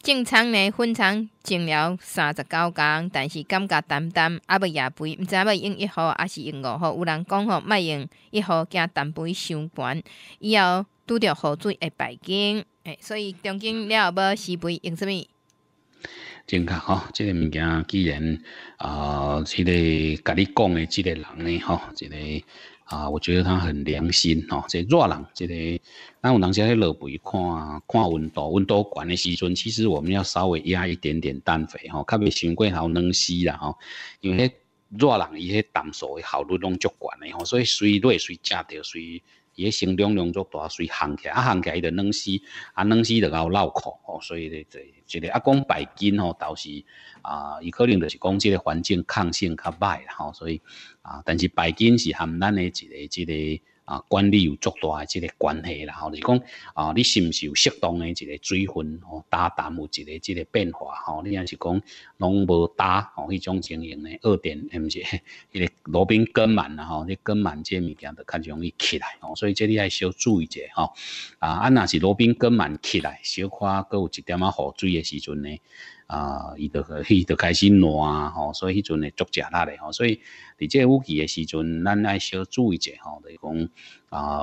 正常呢，分厂种了三十九天，但是感觉淡淡，也袂野肥，毋知要用一号还是用五号？有人讲吼，卖用一号惊蛋肥伤悬，以后拄着雨水会败菌，哎，所以中间了后要施肥用什么？正确哈，这个物件既然啊，这个甲你讲诶，即个人呢，哈，这个啊，我觉得他很良心哦，这热人，这个，咱有当时在落肥看看温度，温度悬诶时阵，其实我们要稍微压一点点氮肥哦，特别新贵头软丝啦吼，因为热人伊迄氮素诶效率拢足悬诶吼，所以水热水食着水。伊生长量足大随行起，啊，行起就软死，啊软死就有涝壳吼，所以咧，这一个啊，讲白金吼，倒是啊，伊可能就是讲即个环境抗性较歹啦，吼，所以啊，但是白金是含咱诶一个，一个。啊，管理有足大诶即个关系啦，吼，是讲啊，你是毋是有适当诶一个水分哦，打弹有一个即个变化吼，你若是讲拢无打吼，迄种情形诶，二点毋是迄 个罗宾跟满啦吼，你跟满这物件就较容易起来吼，所以这你爱小注意者吼，啊，啊，若是罗宾跟满起来，小可搁有一点仔雨水诶时阵呢。啊，伊就伊就开始烂吼，所以迄阵会足食力嘞吼，所以伫这武器诶时阵，咱爱小注意者吼，就讲啊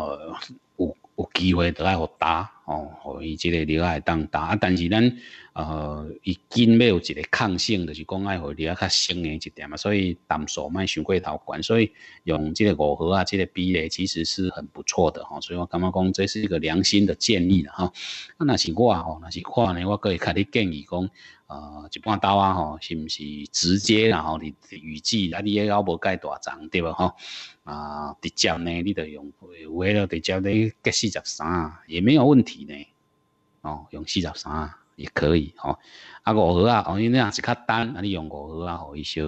有有机会就爱互打吼，互伊即个留爱当打啊。但是咱呃，伊经要有一个抗性，就是讲爱互滴较强硬一点嘛，所以打数卖伤过头悬，所以用即个五毫啊，即个比例其实是很不错的吼。所以我感觉讲，这是一个良心的建议吼、哈。啊，若是我吼，若是我呢，我可会甲你建议讲。呃，一半刀啊，吼，是不是直接？然后你预计啊，你也要无盖大章，对不？吼，啊，直接呢，你得用，为了直接你盖四十三，也没有问题呢。哦，用四十三也可以，吼。啊，五盒啊，哦，你那是较单，啊，你用五盒啊，好一些。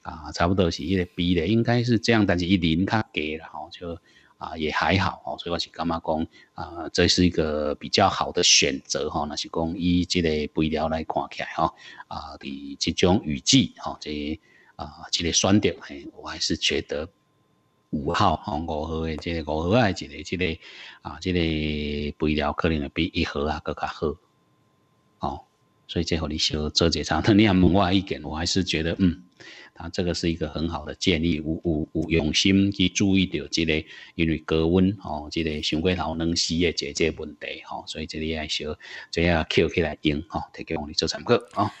啊，差不多是一个比的，应该是这样，但是伊零较低了，吼就。啊，也还好哦。所以我是感觉讲啊，这是一个比较好的选择哈。那是讲以这个肥料来看起来哈啊，的这种雨季哈，这啊这个酸点，我还是觉得五号哈，五号的这个五号啊，这个这个啊，这个肥料可能比一号啊更较好哦。所以最后你少做这你但问我一点，我还是觉得，嗯，他这个是一个很好的建议，有有有用心去注意到这个，因为高温哦，这个想过老能失的解决问题哈，所以这里也修，这样扣起来用哈，提供你做参考啊。